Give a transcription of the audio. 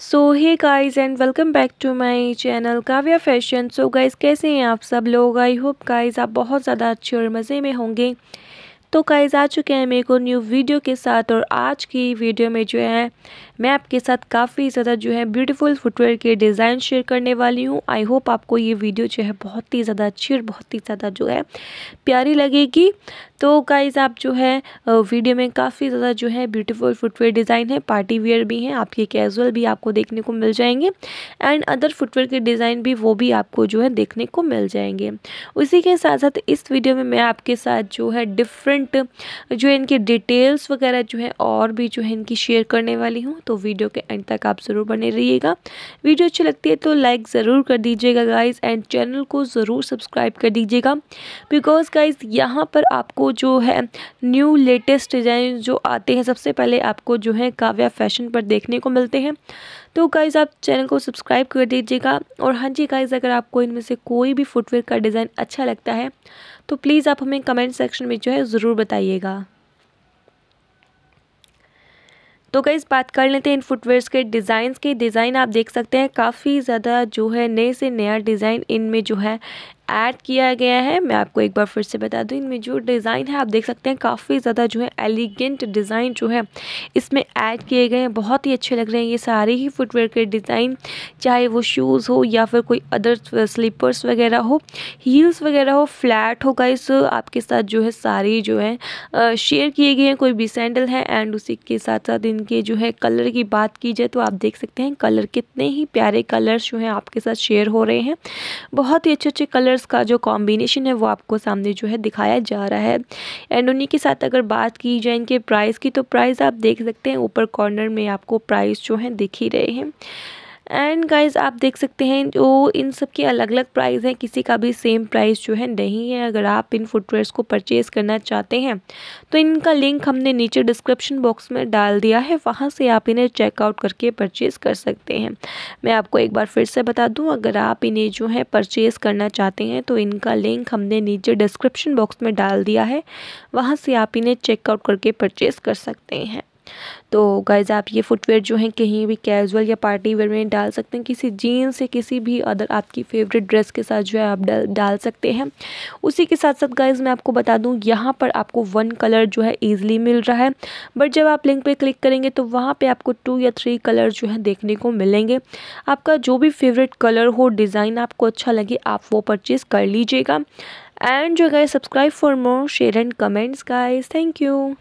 so hey guys and welcome back to my channel Kavya fashion so guys कैसे हैं आप सब लोग आई होप गाइज़ आप बहुत ज़्यादा अच्छे और मज़े में होंगे तो काइज़ आ चुके हैं मेरे को न्यू वीडियो के साथ और आज की वीडियो में जो है मैं आपके साथ काफ़ी ज़्यादा जो है ब्यूटीफुल फुटवेयर के डिज़ाइन शेयर करने वाली हूँ आई होप आपको ये वीडियो जो है बहुत ही ज़्यादा अच्छी और बहुत ही ज़्यादा जो है प्यारी लगेगी तो काइज़ आप जो है वीडियो में काफ़ी ज़्यादा जो है ब्यूटीफुल फुटवेयर डिज़ाइन है पार्टी वेयर भी हैं आपके कैजुअल भी आपको देखने को मिल जाएंगे एंड अदर फुटवेयर के डिज़ाइन भी वो भी आपको जो है देखने को मिल जाएंगे उसी के साथ साथ इस वीडियो में मैं आपके साथ जो है डिफरेंट करंट जो है इनकी डिटेल्स वगैरह जो है और भी जो है इनकी शेयर करने वाली हूँ तो वीडियो के एंड तक आप ज़रूर बने रहिएगा वीडियो अच्छी लगती है तो लाइक ज़रूर कर दीजिएगा गाइज एंड चैनल को ज़रूर सब्सक्राइब कर दीजिएगा बिकॉज गाइज यहाँ पर आपको जो है न्यू लेटेस्ट डिज़ाइन जो आते हैं सबसे पहले आपको जो है काव्या फैशन पर देखने को मिलते हैं तो गाइज़ आप चैनल को सब्सक्राइब कर दीजिएगा और हाँ जी गाइज़ अगर आपको इनमें से कोई भी फुटवेयर का डिज़ाइन अच्छा लगता है तो प्लीज़ आप हमें कमेंट सेक्शन में जो है ज़रूर बताइएगा तो गई बात कर लेते हैं इन फुटवेयर्स के डिज़ाइंस के डिज़ाइन आप देख सकते हैं काफ़ी ज़्यादा जो है नए से नया डिज़ाइन इनमें जो है ऐड किया गया है मैं आपको एक बार फिर से बता दूं इनमें जो डिज़ाइन है आप देख सकते हैं काफ़ी ज़्यादा जो है एलिगेंट डिज़ाइन जो है इसमें ऐड किए गए हैं बहुत ही अच्छे लग रहे हैं ये सारे ही फुटवेयर के डिज़ाइन चाहे वो शूज़ हो या फिर कोई अदर स्लीपर्स वगैरह हो हील्स वगैरह हो फ्लैट हो गाइस आपके साथ जो है सारे जो है शेयर किए गए हैं कोई भी सैंडल है एंड उसी के साथ साथ इनके जो है कलर की बात की जाए तो आप देख सकते हैं कलर कितने ही प्यारे कलर्स जो हैं आपके साथ शेयर हो रहे हैं बहुत ही अच्छे अच्छे कलर्स कलर्स का जो कॉम्बिनेशन है वो आपको सामने जो है दिखाया जा रहा है एंड उन्हीं के साथ अगर बात की जाए इनके प्राइस की तो प्राइस आप देख सकते हैं ऊपर कॉर्नर में आपको प्राइस जो है दिख ही रहे हैं एंड गाइज आप देख सकते हैं जो इन सब के अलग अलग प्राइस हैं किसी का भी सेम प्राइस जो है नहीं है अगर आप इन फुटवेयर्स को परचेज़ करना चाहते हैं तो इनका लिंक हमने नीचे डिस्क्रिप्शन बॉक्स में डाल दिया है वहाँ से आप इन्हें चेकआउट करके परचेज़ कर सकते हैं मैं आपको एक बार फिर से बता दूँ अगर आप इन्हें जो है परचेज़ करना चाहते हैं तो इनका लिंक हमने नीचे डिस्क्रिप्शन बॉक्स में डाल दिया है वहाँ से आप इन्हें चेकआउट करके परचेज़ कर सकते हैं तो गाइज़ आप ये फुटवेयर जो हैं कहीं भी कैजुअल या पार्टी वेयर में डाल सकते हैं किसी जीन्स या किसी भी अदर आपकी फेवरेट ड्रेस के साथ जो है आप डाल डाल सकते हैं उसी के साथ साथ गाइज़ मैं आपको बता दूँ यहाँ पर आपको वन कलर जो है ईजिली मिल रहा है बट जब आप लिंक पर क्लिक करेंगे तो वहाँ पर आपको टू या थ्री कलर जो है देखने को मिलेंगे आपका जो भी फेवरेट कलर हो डिज़ाइन आपको अच्छा लगे आप वो परचेज़ कर लीजिएगा एंड जो guys subscribe for more share and comments guys thank you